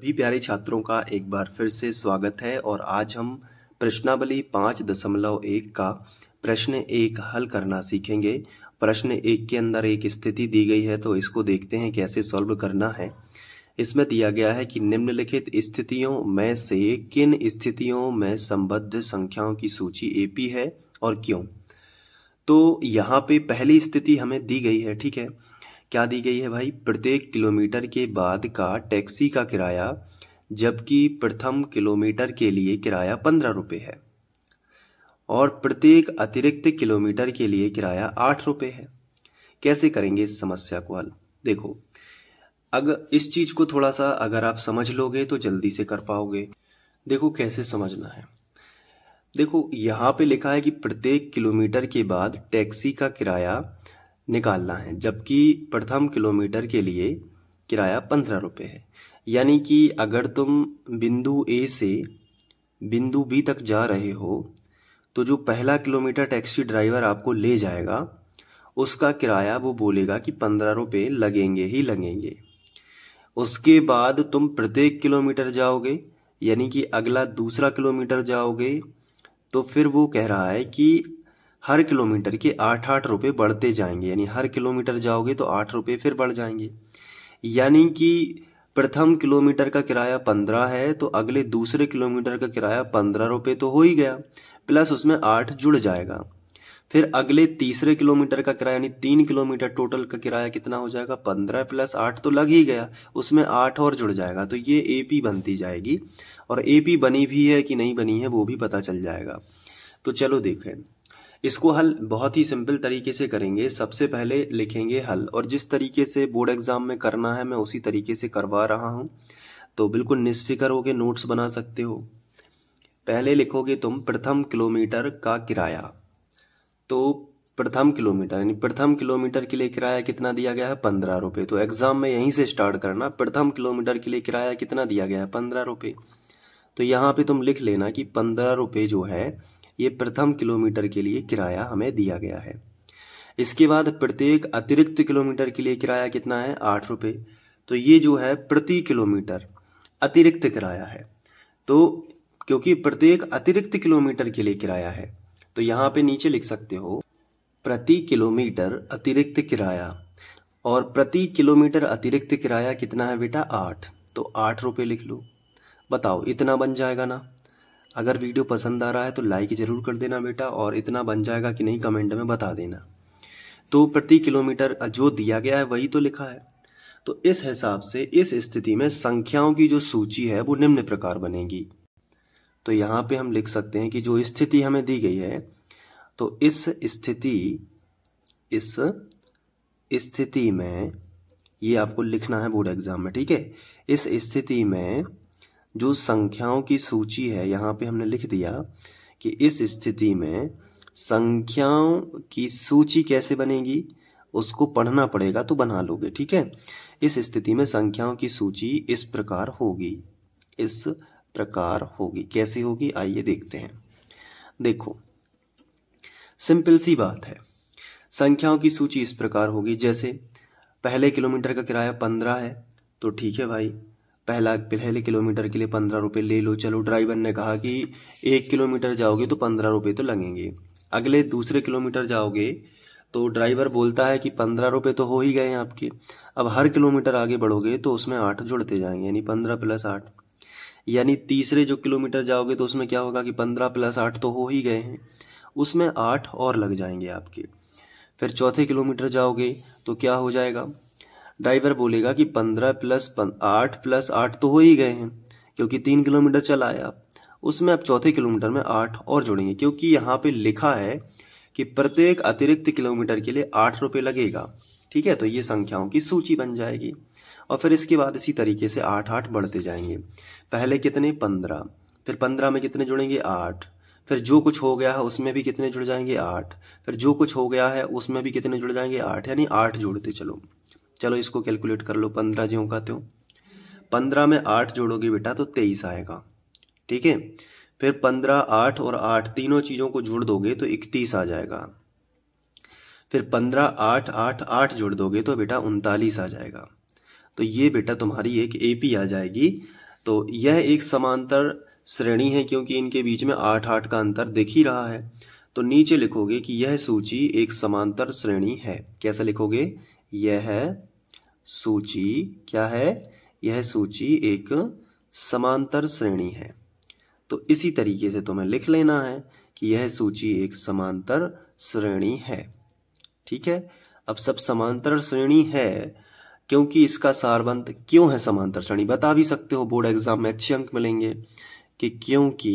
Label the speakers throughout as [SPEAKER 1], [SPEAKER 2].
[SPEAKER 1] सभी प्यारे छात्रों का एक बार फिर से स्वागत है और आज हम प्रश्नावली पाँच दशमलव एक का प्रश्न एक हल करना सीखेंगे प्रश्न एक के अंदर एक स्थिति दी गई है तो इसको देखते हैं कैसे सॉल्व करना है इसमें दिया गया है कि निम्नलिखित स्थितियों में से किन स्थितियों में संबद्ध संख्याओं की सूची एपी है और क्यों तो यहाँ पे पहली स्थिति हमें दी गई है ठीक है क्या दी गई है भाई प्रत्येक किलोमीटर के बाद का टैक्सी का किराया जबकि प्रथम किलोमीटर के लिए किराया पंद्रह रुपये है और प्रत्येक अतिरिक्त किलोमीटर के लिए किराया आठ रुपये है कैसे करेंगे इस समस्या को हल देखो अगर इस चीज को थोड़ा सा अगर आप समझ लोगे तो जल्दी से कर पाओगे देखो कैसे समझना है देखो यहाँ पे लिखा है कि प्रत्येक किलोमीटर के बाद टैक्सी का किराया निकालना है जबकि प्रथम किलोमीटर के लिए किराया पंद्रह रुपये है यानी कि अगर तुम बिंदु ए से बिंदु बी तक जा रहे हो तो जो पहला किलोमीटर टैक्सी ड्राइवर आपको ले जाएगा उसका किराया वो बोलेगा कि पंद्रह रुपये लगेंगे ही लगेंगे उसके बाद तुम प्रत्येक किलोमीटर जाओगे यानी कि अगला दूसरा किलोमीटर जाओगे तो फिर वो कह रहा है कि हर किलोमीटर के आठ आठ रुपये बढ़ते जाएंगे यानी हर किलोमीटर जाओगे तो आठ रुपये फिर बढ़ जाएंगे यानी कि प्रथम किलोमीटर का किराया पंद्रह है तो अगले दूसरे किलोमीटर का किराया पंद्रह रुपये तो हो ही गया प्लस उसमें आठ जुड़ जाएगा फिर अगले तीसरे किलोमीटर का किराया यानी तीन किलोमीटर टोटल का किराया कितना हो जाएगा पंद्रह प्लस आठ तो लग ही गया उसमें आठ और जुड़ जाएगा तो ये ए पी बनती जाएगी और ए पी बनी भी है कि नहीं बनी है वो भी पता चल जाएगा तो चलो देखें इसको हल बहुत ही सिंपल तरीके से करेंगे सबसे पहले लिखेंगे हल और जिस तरीके से बोर्ड एग्जाम में करना है मैं उसी तरीके से करवा रहा हूँ तो बिल्कुल निस्फिकर होकर नोट्स बना सकते हो पहले लिखोगे तुम प्रथम किलोमीटर का किराया तो प्रथम किलोमीटर यानी प्रथम किलोमीटर के लिए किराया कितना दिया गया है पंद्रह रुपये तो एग्जाम में यहीं से स्टार्ट करना प्रथम किलोमीटर के लिए किराया कितना दिया गया है पंद्रह रुपये तो यहाँ पे तुम लिख लेना कि पंद्रह रुपये जो है ये प्रथम किलोमीटर के लिए किराया हमें दिया गया है इसके बाद प्रत्येक अतिरिक्त किलोमीटर के लिए किराया कितना है आठ रुपये तो ये जो है प्रति किलोमीटर अतिरिक्त किराया है तो क्योंकि प्रत्येक अतिरिक्त किलोमीटर के लिए किराया है तो यहाँ पे नीचे लिख सकते हो प्रति किलोमीटर अतिरिक्त किराया और प्रति किलोमीटर अतिरिक्त किराया कितना है बेटा आठ तो आठ रुपये लिख लो बताओ इतना बन जाएगा ना अगर वीडियो पसंद आ रहा है तो लाइक ज़रूर कर देना बेटा और इतना बन जाएगा कि नहीं कमेंट में बता देना तो प्रति किलोमीटर जो दिया गया है वही तो लिखा है तो इस हिसाब से इस स्थिति में संख्याओं की जो सूची है वो निम्न प्रकार बनेगी तो यहाँ पे हम लिख सकते हैं कि जो स्थिति हमें दी गई है तो इस स्थिति इस स्थिति में ये आपको लिखना है बोर्ड एग्जाम में ठीक है इस स्थिति में जो संख्याओं की सूची है यहाँ पे हमने लिख दिया कि इस स्थिति में संख्याओं की सूची कैसे बनेगी उसको पढ़ना पड़ेगा तो बना लोगे ठीक है इस स्थिति में संख्याओं की सूची इस प्रकार होगी इस प्रकार होगी कैसी होगी आइए देखते हैं देखो सिंपल सी बात है संख्याओं की सूची इस प्रकार होगी जैसे पहले किलोमीटर का किराया पंद्रह है तो ठीक है भाई पहला पहले किलोमीटर के लिए पंद्रह रुपये ले लो चलो ड्राइवर ने कहा कि एक किलोमीटर जाओगे तो पंद्रह रुपये तो लगेंगे अगले दूसरे किलोमीटर जाओगे तो ड्राइवर बोलता है कि पंद्रह रुपये तो हो ही गए हैं आपके अब हर किलोमीटर आगे बढ़ोगे तो उसमें आठ जुड़ते जाएंगे यानी पंद्रह प्लस आठ यानी तीसरे जो किलोमीटर जाओगे तो उसमें क्या होगा कि पंद्रह प्लस आठ तो हो ही गए हैं उसमें आठ और लग जाएंगे आपके फिर चौथे किलोमीटर जाओगे तो क्या हो जाएगा ड्राइवर बोलेगा कि पंद्रह प्लस आठ प्लस आठ तो हो ही गए हैं क्योंकि तीन किलोमीटर चला आया उसमें अब चौथे किलोमीटर में आठ और जोड़ेंगे क्योंकि यहाँ पे लिखा है कि प्रत्येक अतिरिक्त किलोमीटर के लिए आठ रुपये लगेगा ठीक है तो ये संख्याओं की सूची बन जाएगी और फिर इसके बाद इसी तरीके से आठ आठ बढ़ते जाएंगे पहले कितने पंद्रह फिर पंद्रह में कितने जुड़ेंगे आठ फिर जो कुछ हो गया है उसमें भी कितने जुड़ जाएंगे आठ फिर जो कुछ हो गया है उसमें भी कितने जुड़ जाएंगे आठ यानी आठ जोड़ते चलो चलो इसको कैलकुलेट कर लो पंद्रह ज्यो का त्यों पंद्रह में आठ जोड़ोगे बेटा तो तेईस आएगा ठीक है फिर पंद्रह आठ और आठ तीनों चीज़ों को जोड़ दोगे तो इकतीस आ जाएगा फिर पंद्रह आठ आठ आठ जोड़ दोगे तो बेटा उनतालीस आ जाएगा तो ये बेटा तुम्हारी एक एपी आ जाएगी तो यह एक समांतर श्रेणी है क्योंकि इनके बीच में आठ आठ का अंतर दिख ही रहा है तो नीचे लिखोगे कि यह सूची एक समांतर श्रेणी है कैसा लिखोगे यह है सूची क्या है यह सूची एक समांतर श्रेणी है तो इसी तरीके से तुम्हें लिख लेना है कि यह सूची एक समांतर श्रेणी है ठीक है अब सब समांतर श्रेणी है क्योंकि इसका सारबंध क्यों है समांतर श्रेणी बता भी सकते हो बोर्ड एग्जाम में अच्छे अंक मिलेंगे कि क्योंकि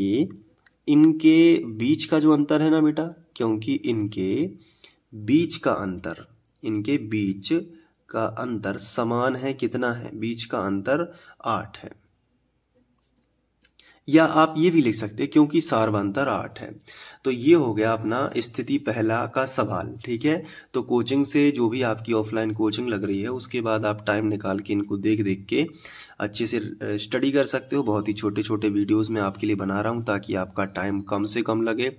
[SPEAKER 1] इनके बीच का जो अंतर है ना बेटा क्योंकि इनके बीच का अंतर इनके बीच का अंतर समान है कितना है बीच का अंतर आठ है या आप ये भी लिख सकते हैं क्योंकि सार्वंतर आठ है तो ये हो गया अपना स्थिति पहला का सवाल ठीक है तो कोचिंग से जो भी आपकी ऑफलाइन कोचिंग लग रही है उसके बाद आप टाइम निकाल के इनको देख देख के अच्छे से स्टडी कर सकते हो बहुत ही छोटे छोटे वीडियोस मैं आपके लिए बना रहा हूँ ताकि आपका टाइम कम से कम लगे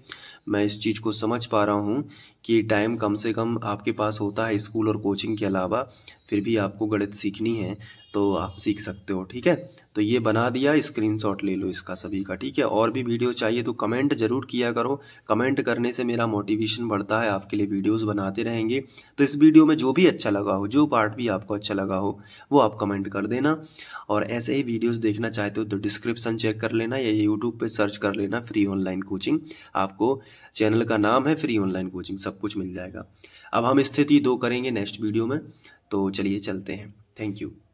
[SPEAKER 1] मैं इस चीज़ को समझ पा रहा हूँ कि टाइम कम से कम आपके पास होता है स्कूल और कोचिंग के अलावा फिर भी आपको गणित सीखनी है तो आप सीख सकते हो ठीक है तो ये बना दिया स्क्रीनशॉट ले लो इसका सभी का ठीक है और भी वीडियो चाहिए तो कमेंट जरूर किया करो कमेंट करने से मेरा मोटिवेशन बढ़ता है आपके लिए वीडियोस बनाते रहेंगे तो इस वीडियो में जो भी अच्छा लगा हो जो पार्ट भी आपको अच्छा लगा हो वो आप कमेंट कर देना और ऐसे ही वीडियोज़ देखना चाहते हो तो डिस्क्रिप्सन चेक कर लेना या यूट्यूब पर सर्च कर लेना फ्री ऑनलाइन कोचिंग आपको चैनल का नाम है फ्री ऑनलाइन कोचिंग सब कुछ मिल जाएगा अब हम स्थिति दो करेंगे नेक्स्ट वीडियो में तो चलिए चलते हैं थैंक यू